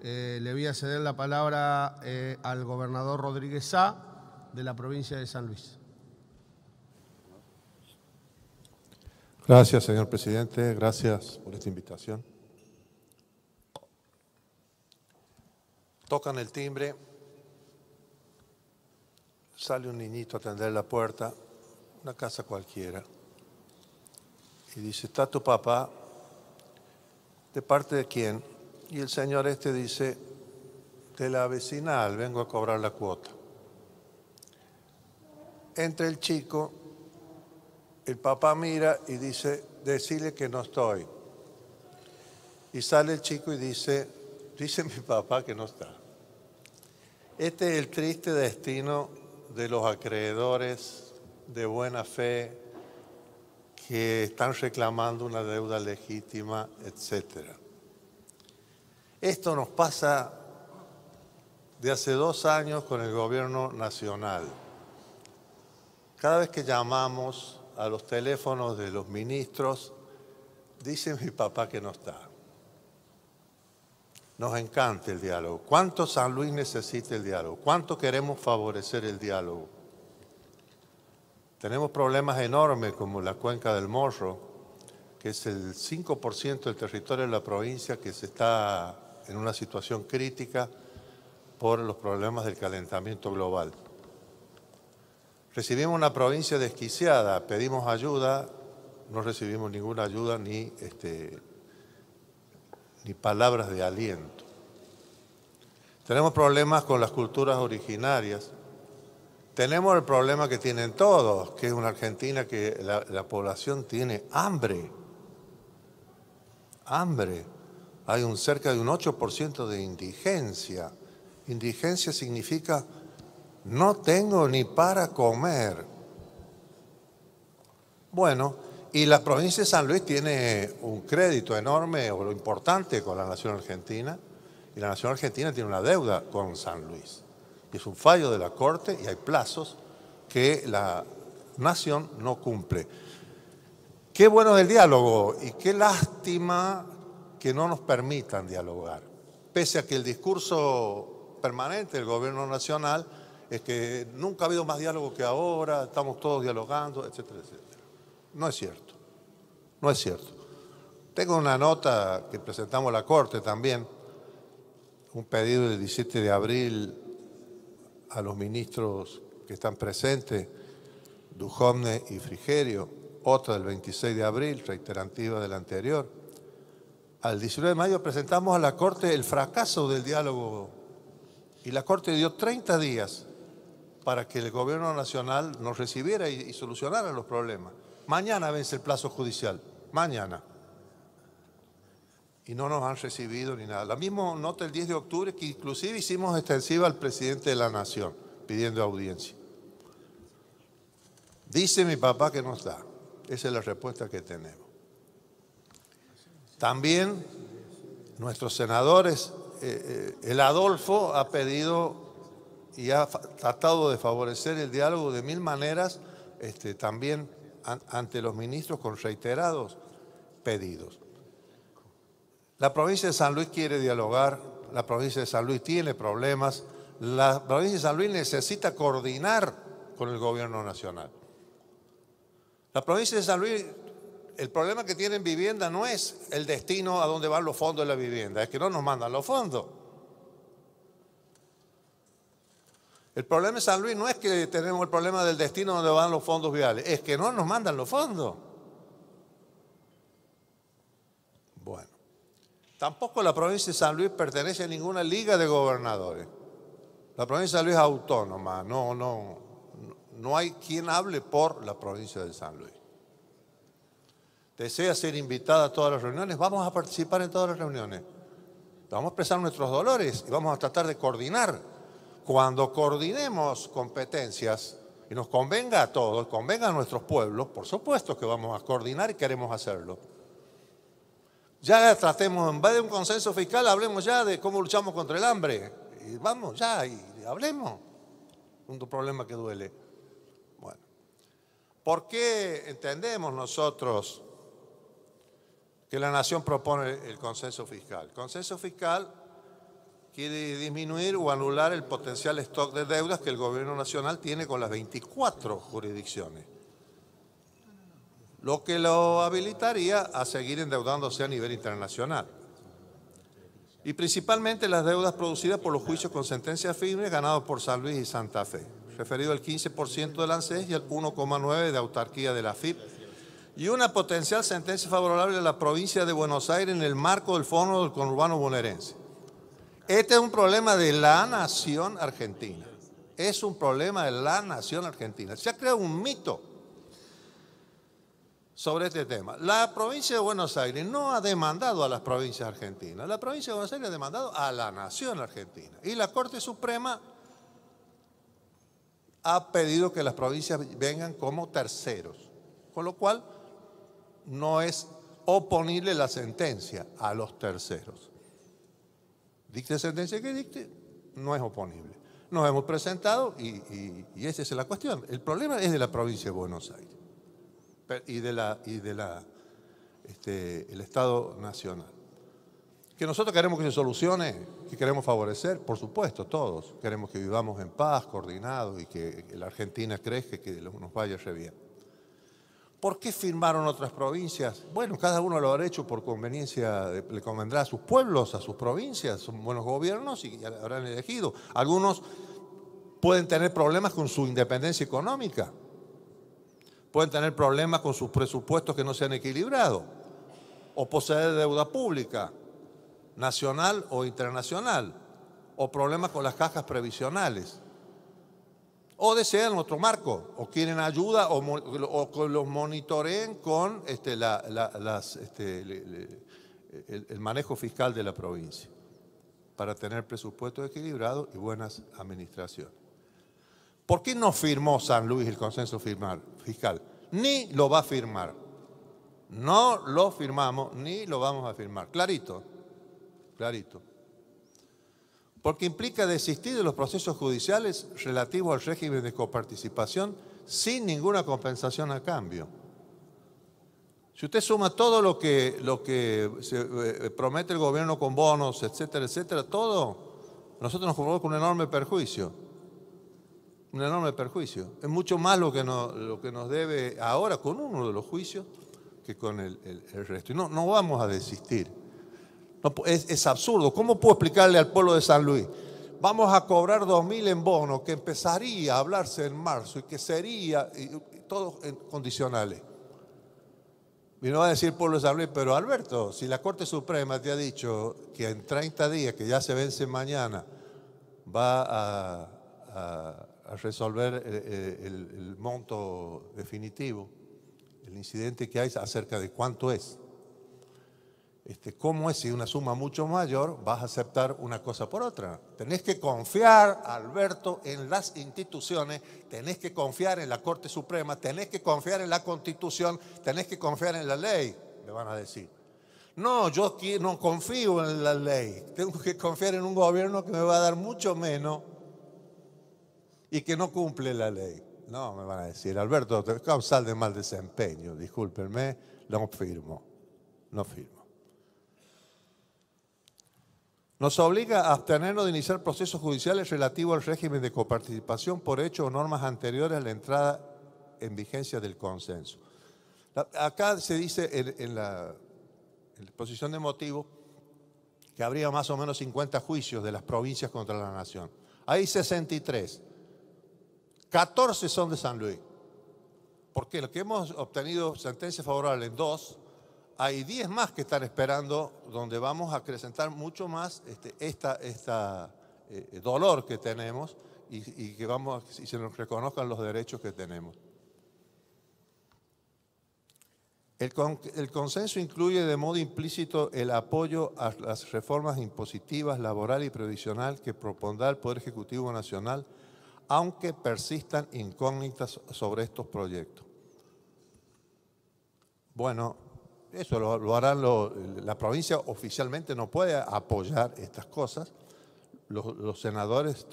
Eh, le voy a ceder la palabra eh, al gobernador Rodríguez Sá de la provincia de San Luis. Gracias, señor presidente. Gracias por esta invitación. Tocan el timbre, sale un niñito a atender la puerta, una casa cualquiera, y dice, ¿está tu papá? ¿De parte de quién? Y el señor este dice, de la vecinal, vengo a cobrar la cuota. Entra el chico, el papá mira y dice, decile que no estoy. Y sale el chico y dice, dice mi papá que no está. Este es el triste destino de los acreedores de buena fe que están reclamando una deuda legítima, etcétera. Esto nos pasa de hace dos años con el gobierno nacional. Cada vez que llamamos a los teléfonos de los ministros, dicen mi papá que no está. Nos encanta el diálogo. ¿Cuánto San Luis necesita el diálogo? ¿Cuánto queremos favorecer el diálogo? Tenemos problemas enormes como la cuenca del Morro, que es el 5% del territorio de la provincia que se está en una situación crítica por los problemas del calentamiento global. Recibimos una provincia desquiciada, pedimos ayuda, no recibimos ninguna ayuda ni, este, ni palabras de aliento. Tenemos problemas con las culturas originarias. Tenemos el problema que tienen todos, que es una Argentina que la, la población tiene hambre. Hambre hay un, cerca de un 8% de indigencia. Indigencia significa no tengo ni para comer. Bueno, y la provincia de San Luis tiene un crédito enorme o lo importante con la nación argentina, y la nación argentina tiene una deuda con San Luis. Y es un fallo de la Corte y hay plazos que la nación no cumple. Qué bueno es el diálogo y qué lástima que no nos permitan dialogar. Pese a que el discurso permanente del gobierno nacional es que nunca ha habido más diálogo que ahora, estamos todos dialogando, etcétera, etcétera. No es cierto, no es cierto. Tengo una nota que presentamos a la Corte también, un pedido del 17 de abril a los ministros que están presentes, Dujomne y Frigerio, otra del 26 de abril, reiterativa del anterior, al 19 de mayo presentamos a la Corte el fracaso del diálogo y la Corte dio 30 días para que el Gobierno Nacional nos recibiera y, solucionara los problemas. Mañana vence el plazo judicial, mañana. Y no nos han recibido ni nada. La misma nota el 10 de octubre que inclusive hicimos extensiva al presidente de la Nación pidiendo audiencia. Dice mi papá que no está. Esa es la respuesta que tenemos. También nuestros senadores, eh, eh, el Adolfo ha pedido y ha tratado de favorecer el diálogo de mil maneras, este, también ante los ministros con reiterados pedidos. La provincia de San Luis quiere dialogar, la provincia de San Luis tiene problemas, la provincia de San Luis necesita coordinar con el gobierno nacional. La provincia de San Luis el problema que tienen vivienda no es el destino a donde van los fondos de la vivienda, es que no nos mandan los fondos. El problema de San Luis no es que tenemos el problema del destino donde van los fondos viales, es que no nos mandan los fondos. Bueno, tampoco la provincia de San Luis pertenece a ninguna liga de gobernadores. La provincia de San Luis es autónoma, no, no, no hay quien hable por la provincia de San Luis desea ser invitada a todas las reuniones, vamos a participar en todas las reuniones. Vamos a expresar nuestros dolores y vamos a tratar de coordinar. Cuando coordinemos competencias y nos convenga a todos, convenga a nuestros pueblos, por supuesto que vamos a coordinar y queremos hacerlo. Ya tratemos, en vez de un consenso fiscal, hablemos ya de cómo luchamos contra el hambre. Y vamos, ya, y hablemos. Un problema que duele. Bueno, ¿por qué entendemos nosotros que la nación propone el consenso fiscal. Consenso fiscal quiere disminuir o anular el potencial stock de deudas que el gobierno nacional tiene con las 24 jurisdicciones, lo que lo habilitaría a seguir endeudándose a nivel internacional. Y principalmente las deudas producidas por los juicios con sentencia firme ganados por San Luis y Santa Fe, referido al 15% del ANSES y al 1,9% de autarquía de la FIP y una potencial sentencia favorable a la provincia de Buenos Aires en el marco del Fondo del Conurbano Bonaerense. Este es un problema de la nación argentina. Es un problema de la nación argentina. Se ha creado un mito sobre este tema. La provincia de Buenos Aires no ha demandado a las provincias argentinas, la provincia de Buenos Aires ha demandado a la nación argentina. Y la Corte Suprema ha pedido que las provincias vengan como terceros, con lo cual no es oponible la sentencia a los terceros. Dicte sentencia que dicte, no es oponible. Nos hemos presentado y, esa es la cuestión. El problema es de la provincia de Buenos Aires y del este, Estado Nacional. Que nosotros queremos que se solucione, que queremos favorecer, por supuesto, todos. Queremos que vivamos en paz, coordinados y que la Argentina crezca y que nos vaya re bien. ¿Por qué firmaron otras provincias? Bueno, cada uno lo habrá hecho por conveniencia, le convendrá a sus pueblos, a sus provincias, son buenos gobiernos y habrán elegido. Algunos pueden tener problemas con su independencia económica, pueden tener problemas con sus presupuestos que no se han equilibrado, o poseer deuda pública, nacional o internacional, o problemas con las cajas previsionales o desean otro marco, o quieren ayuda, o, los monitoreen con este, este el, manejo fiscal de la provincia, para tener presupuesto equilibrado y buenas administraciones. ¿Por qué no firmó San Luis el consenso fiscal? Ni lo va a firmar. No lo firmamos, ni lo vamos a firmar. Clarito, clarito porque implica desistir de los procesos judiciales relativos al régimen de coparticipación sin ninguna compensación a cambio. Si usted suma todo lo que, lo que se, eh, eh, promete el gobierno con bonos, etcétera, etcétera, todo, nosotros nos jugamos con un enorme perjuicio. Un enorme perjuicio. Es mucho más lo que, lo que nos debe ahora con uno de los juicios que con el, el resto. Y no, no vamos a desistir. No, es, es, absurdo. ¿Cómo puedo explicarle al pueblo de San Luis? Vamos a cobrar dos mil en bono que empezaría a hablarse en marzo y que sería todo en condicionales. Y no va a decir pueblo de San Luis, pero Alberto, si la Corte Suprema te ha dicho que en 30 días, que ya se vence mañana, va a, resolver eh, eh, el monto definitivo, el incidente que hay acerca de cuánto es. Este, ¿cómo es si una suma mucho mayor vas a aceptar una cosa por otra? Tenés que confiar, Alberto, en las instituciones, tenés que confiar en la Corte Suprema, tenés que confiar en la Constitución, tenés que confiar en la ley, me van a decir. No, yo no confío en la ley, tengo que confiar en un gobierno que me va a dar mucho menos y que no cumple la ley. No, me van a decir, Alberto, causal de mal desempeño, discúlpenme, no firmo, no firmo. Nos obliga a abstenernos de iniciar procesos judiciales relativos al régimen de coparticipación por hechos o normas anteriores a la entrada en vigencia del consenso. Acá se dice en, la, exposición de motivo que habría más o menos 50 juicios de las provincias contra la nación. Hay 63. 14 son de San Luis. Porque lo que hemos obtenido sentencia favorable en dos hay 10 más que están esperando, donde vamos a acrecentar mucho más este esta, eh, dolor que tenemos y, que vamos y se nos reconozcan los derechos que tenemos. El, el consenso incluye de modo implícito el apoyo a las reformas impositivas, laboral y previsional que propondrá el Poder Ejecutivo Nacional, aunque persistan incógnitas sobre estos proyectos. Bueno, eso lo, harán, la provincia oficialmente no puede apoyar estas cosas, los, senadores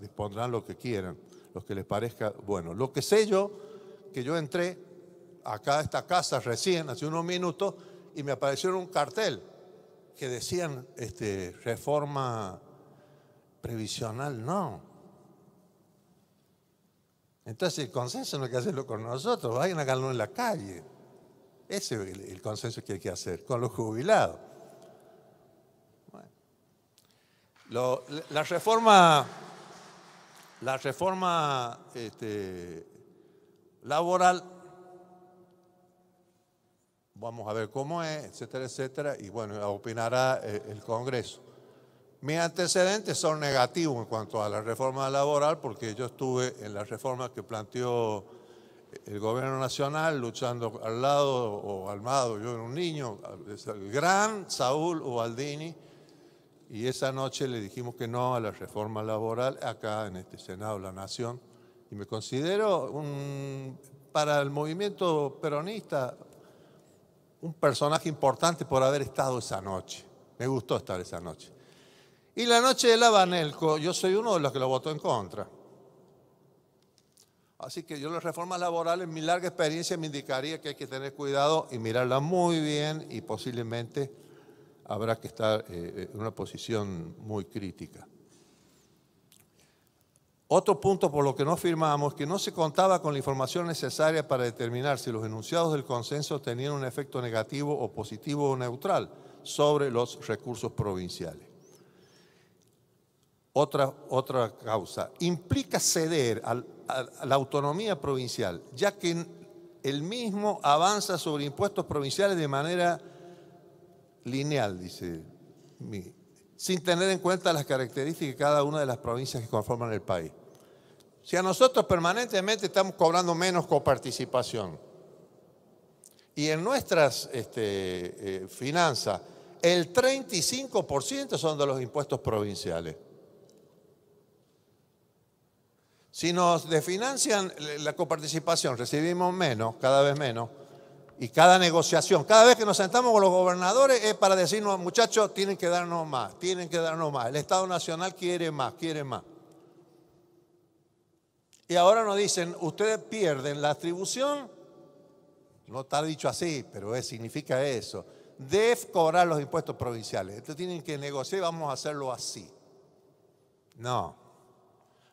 dispondrán lo que quieran, lo que les parezca bueno. Lo que sé yo, que yo entré acá a esta casa recién, hace unos minutos, y me aparecieron un cartel que decían este, reforma previsional, no. Entonces el consenso no hay que hacerlo con nosotros, vayan a ganarlo en la calle. Ese es el, consenso que hay que hacer con los jubilados. la, reforma, la reforma este, laboral, vamos a ver cómo es, etcétera, etcétera, y bueno, opinará eh, el Congreso. Mis antecedentes son negativos en cuanto a la reforma laboral, porque yo estuve en la reforma que planteó el gobierno nacional luchando al lado o armado, yo era un niño, el gran Saúl Ubaldini, y esa noche le dijimos que no a la reforma laboral acá en este Senado de la Nación. Y me considero un, para el movimiento peronista un personaje importante por haber estado esa noche. Me gustó estar esa noche. Y la noche de la Banelco, yo soy uno de los que lo votó en contra. Así que yo las reformas laborales, mi larga experiencia me indicaría que hay que tener cuidado y mirarla muy bien y posiblemente habrá que estar eh, eh, en una posición muy crítica. Otro punto por lo que no firmamos es que no se contaba con la información necesaria para determinar si los enunciados del consenso tenían un efecto negativo o positivo o neutral sobre los recursos provinciales. Otra, otra causa. Implica ceder a, la autonomía provincial, ya que el mismo avanza sobre impuestos provinciales de manera lineal, dice, sin tener en cuenta las características de cada una de las provincias que conforman el país. Si a nosotros permanentemente estamos cobrando menos coparticipación y en nuestras este, eh, finanzas el 35% son de los impuestos provinciales. Si nos desfinancian la coparticipación, recibimos menos, cada vez menos, y cada negociación, cada vez que nos sentamos con los gobernadores es para decirnos, muchachos, tienen que darnos más, tienen que darnos más. El Estado Nacional quiere más, quiere más. Y ahora nos dicen, ustedes pierden la atribución, no está dicho así, pero es, significa eso, de cobrar los impuestos provinciales. ustedes tienen que negociar vamos a hacerlo así. No.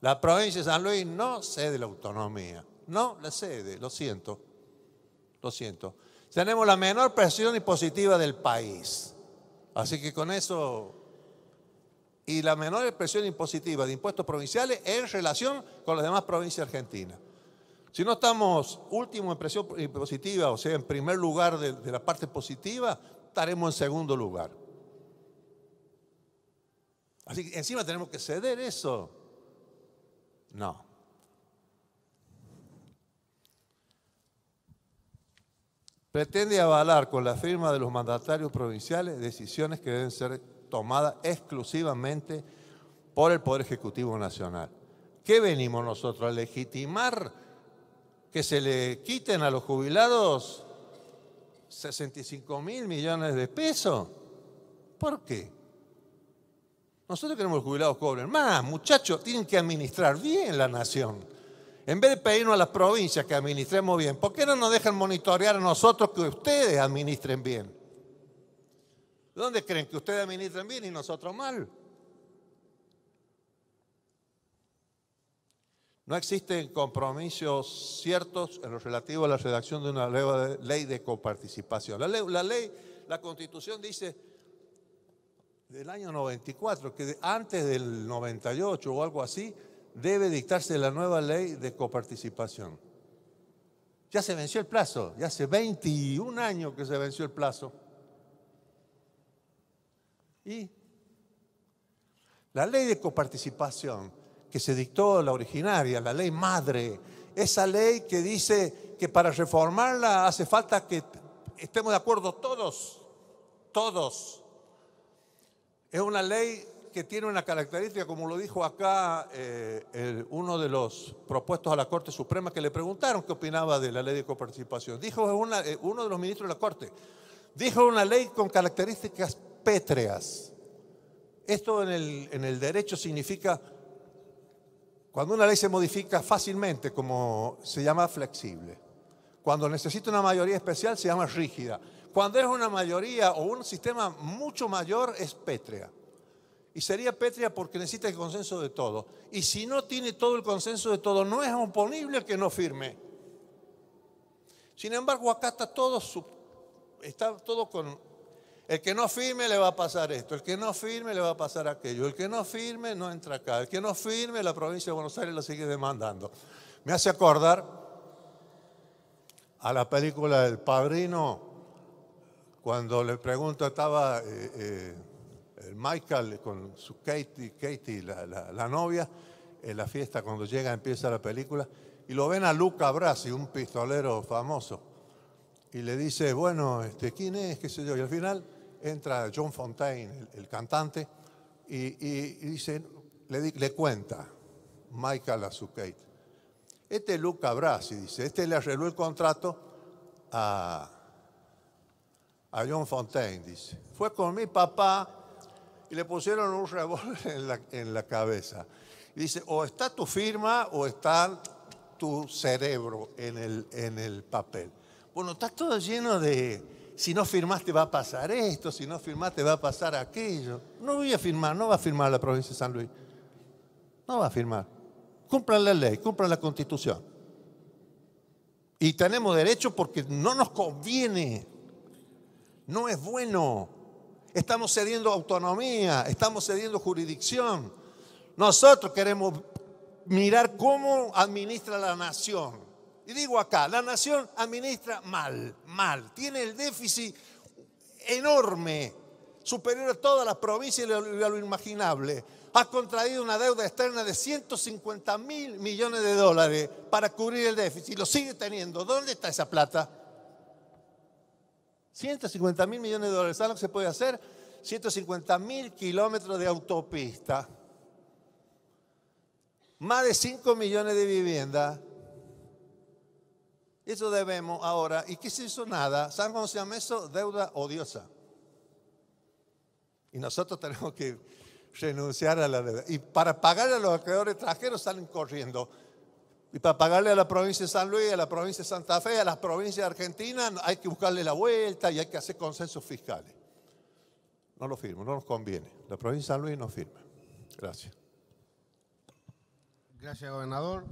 La provincia de San Luis no cede la autonomía. No la cede, lo siento. Lo siento. Tenemos la menor presión impositiva del país. Así que con eso. Y la menor presión impositiva de impuestos provinciales en relación con las demás provincias argentinas. Si no estamos último en presión impositiva, o sea, en primer lugar de, la parte positiva, estaremos en segundo lugar. Así que encima tenemos que ceder eso. No. Pretende avalar con la firma de los mandatarios provinciales decisiones que deben ser tomadas exclusivamente por el Poder Ejecutivo Nacional. ¿Qué venimos nosotros? ¿A legitimar que se le quiten a los jubilados 65 mil millones de pesos? ¿Por qué? Nosotros queremos que los jubilados cobren más, muchachos, tienen que administrar bien la nación. En vez de pedirnos a las provincias que administremos bien, ¿por qué no nos dejan monitorear a nosotros que ustedes administren bien? ¿Dónde creen que ustedes administren bien y nosotros mal? No existen compromisos ciertos en lo relativo a la redacción de una ley de coparticipación. la, ley, la constitución dice del año 94, que antes del 98 o algo así, debe dictarse la nueva ley de coparticipación. Ya se venció el plazo, ya hace 21 años que se venció el plazo. Y la ley de coparticipación que se dictó la originaria, la ley madre, esa ley que dice que para reformarla hace falta que estemos de acuerdo todos, todos es una ley que tiene una característica, como lo dijo acá eh, uno de los propuestos a la Corte Suprema, que le preguntaron qué opinaba de la ley de coparticipación. Dijo eh, uno de los ministros de la Corte, dijo una ley con características pétreas. Esto en el, en el derecho significa, cuando una ley se modifica fácilmente, como se llama flexible. Cuando necesita una mayoría especial, se llama rígida. Cuando es una mayoría o un sistema mucho mayor, es pétrea. Y sería pétrea porque necesita el consenso de todos. Y si no tiene todo el consenso de todos, no es oponible que no firme. Sin embargo, acá está todo, está todo con... El que no firme le va a pasar esto, el que no firme le va a pasar aquello, el que no firme no entra acá, el que no firme la provincia de Buenos Aires lo sigue demandando. Me hace acordar a la película El Padrino, cuando le pregunto, estaba eh, eh, Michael con su Katie, la, novia, en la fiesta, cuando llega empieza la película, y lo ven a Luca Brasi, un pistolero famoso, y le dice, bueno, este, ¿quién es? sé yo? Y al final entra John Fontaine, el, cantante, y, le, le, cuenta Michael a su Kate, este es Luca Brasi, dice, este le arregló el contrato a a John Fontaine, dice. Fue con mi papá y le pusieron un revólver en la, cabeza. dice, o está tu firma o está tu cerebro en el, en el papel. Bueno, está todo lleno de, si no firmaste va a pasar esto, si no firmaste va a pasar aquello. No voy a firmar, no va a firmar la provincia de San Luis. No va a firmar. Cumplan la ley, cumplan la constitución. Y tenemos derecho porque no nos conviene no es bueno. Estamos cediendo autonomía, estamos cediendo jurisdicción. Nosotros queremos mirar cómo administra la nación. Y digo acá, la nación administra mal, mal. Tiene el déficit enorme, superior a todas las provincias y a lo imaginable. Ha contraído una deuda externa de 150 mil millones de dólares para cubrir el déficit. Lo sigue teniendo. ¿Dónde está esa plata? 150 mil millones de dólares. ¿Saben lo que se puede hacer? 150 mil kilómetros de autopista. Más de 5 millones de viviendas. Eso debemos ahora. ¿Y qué se hizo nada? ¿Saben cómo se llama eso? Deuda odiosa. Y nosotros tenemos que renunciar a la deuda. Y para pagar a los acreedores extranjeros salen corriendo. Y para pagarle a la provincia de San Luis, a la provincia de Santa Fe, a las provincias de Argentina, hay que buscarle la vuelta y hay que hacer consensos fiscales. No lo firmo, no nos conviene. La provincia de San Luis no firma. Gracias. Gracias, gobernador.